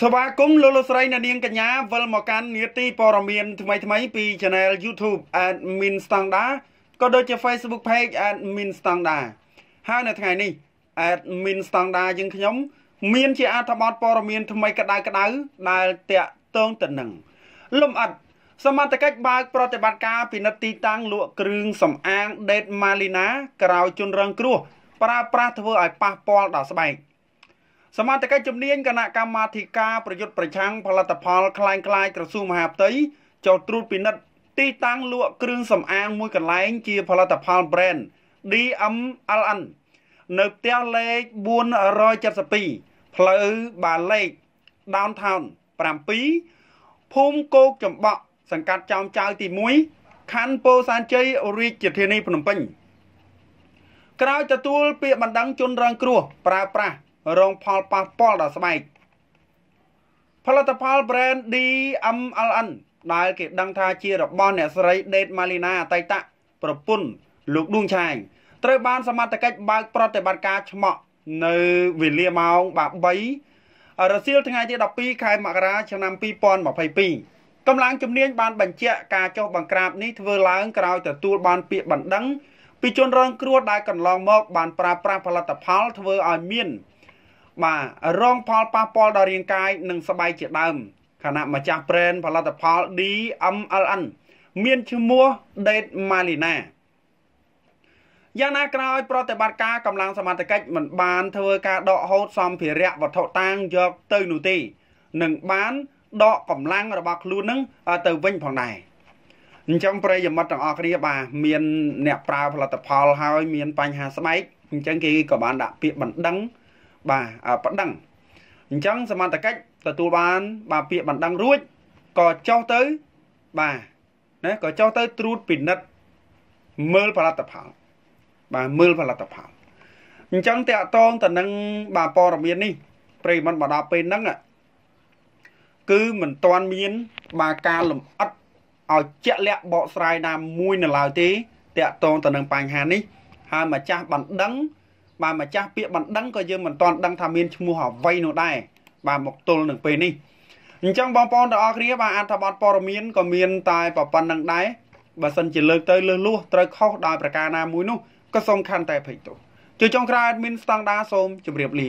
ស្វាគមន៍លោកលោកស្រីអ្នកនាងកញ្ញាវិលមកកាន់នាទីព័ត៌មានថ្មីថ្មីពី Channel YouTube Admin Standard ក៏ដូចជា Facebook Page Admin Standard ហើយនៅថ្ងៃនេះ Admin Standard យើងខ្ញុំមានជាអត្ថបទព័ត៌មានថ្មីក្តៅក្តៅដែលតាក់ទងទៅនឹងលំអិតសមត្ថកិច្ចបើកប្រតិបត្តិការពិនិត្យទីតាំងលក់គ្រឿងសម្អាង Date Malina ក្រោយជនរងគ្រោះប្រើប្រាស់ធ្វើឲ្យប៉ះពាល់ដល់ស្បែក។សមាជិកជំនាញគណៈកម្មាធិការប្រយុទ្ធប្រឆាំងផលិតផលคล้ายคล้ายក្រសួងមហាផ្ទៃចោទត្រួតពិនិត្យទីតាំងលក់គ្រឿងសម្អាងមួយកន្លែងជាផលិតផល brand DMLN នៅផ្ទះលេខ472ផ្លូវបាលេខ Downtown 7ភូមិគោកចំបក់សង្កាត់ចោមចៅទី1ខណ្ឌពោធិ៍សាត់ជ័យរាជធានីភ្នំពេញក្រោយទទួលពាក្យបណ្ដឹងជនរងគ្រោះប្រើប្រាស់រងផលប៉ះពាល់ដល់ស្បែកផលិតផល brand DMLN ដែលគេដឹងថាជារបស់អ្នកស្រីដេតម៉ាលីណាអតីតប្រពន្ធលោកឌួងឆាយត្រូវបានសមត្ថកិច្ចបើកប្រតិបត្តិការឆ្មក់នៅវេលាម៉ោង3រសៀលថ្ងៃទី12ខែមករាឆ្នាំ2022កម្លាំងជំនាញបានបញ្ជាក់ការចុះបង្ក្រាបនេះធ្វើឡើងក្រោយទទួលបានពាក្យបណ្ដឹងពីជនរងគ្រោះដែលកន្លងមកបានប្រើប្រាស់ផលិតផលធ្វើឲ្យមានបាទរងផលប៉ះពាល់ដល់រាងកាយនិងស្បែកជាដើមខណៈម្ចាស់ប្រេនផលិតផល DMLN មានឈ្មោះ Date Malina យ៉ាងណាក្រោយប្រតិបត្តិការកម្លាំងសមត្ថកិច្ចមិនបានធ្វើការដកហូតសម្ភារៈវត្ថុតាងយកទៅនោះទេនឹងបានដកកម្លាំងរបស់ខ្លួននឹងទៅវិញផងដែរអញ្ចឹងប្រិយមិត្តទាំងអស់គ្នាបាទមានអ្នកប្រើផលិតផលហើយមានបញ្ហាស្បែកអញ្ចឹងគេក៏បានដាក់ពាក្យបណ្ដឹងបាទបណ្ដឹងអញ្ចឹងសមត្ថកិច្ចទទួលបាន បាទពាក្យបណ្ដឹងរួចក៏ចុះទៅបាទណាក៏ចុះទៅត្រួតពិនិត្យមើលផលិតផលបាទមើលផលិតផលអញ្ចឹងតកតងទៅនឹងបាទព័ត៌មាននេះប្រិមត្តមកដល់ពេលហ្នឹងគឺមិនទាន់មានបាទការលំអិតឲ្យជាក់លាក់បកស្រាយណាមួយនៅឡើយទេតកតងទៅនឹងបញ្ហានេះហើយម្ចាស់បណ្ដឹងបាទម្ចាស់ពាក្យបណ្ដឹងក៏យើងមិនទាន់ដឹងថាមានឈ្មោះអ្វីនោះដែរបាទមកទល់នឹងពេលនេះអញ្ចឹងបងប្អូនទាំងអស់គ្នាបាទអត្ថបទព័ត៌មានក៏មានតែប្រប៉ុណ្្នឹងដែរបើសិនជាលើកទៅលើសលួសត្រូវខុសដោយប្រការណាមួយនោះក៏សូមខន្តីអភ័យទោសជាចុងក្រោយអេដមីនស្តង់ដាសូមជម្រាបលា